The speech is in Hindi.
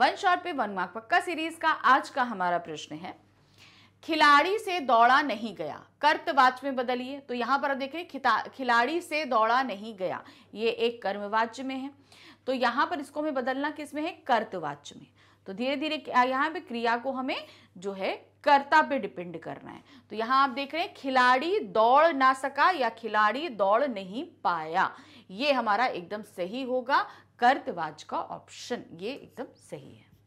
वन शॉट पे वन मार्क पक्का सीरीज का आज का हमारा प्रश्न है खिलाड़ी से दौड़ा नहीं गया कर्तवाच में बदलिए तो यहां पर आप देख रहे खिलाड़ी से दौड़ा नहीं गया ये एक कर्मवाच्य में है तो यहां पर इसको हमें बदलना किसमें है कर्तवाच्य में तो धीरे धीरे यहाँ पे क्रिया को हमें जो है कर्ता पे डिपेंड करना है तो यहाँ आप देख रहे हैं खिलाड़ी दौड़ ना सका या खिलाड़ी दौड़ नहीं पाया ये हमारा एकदम सही होगा कर्तवाच का ऑप्शन ये एकदम सही है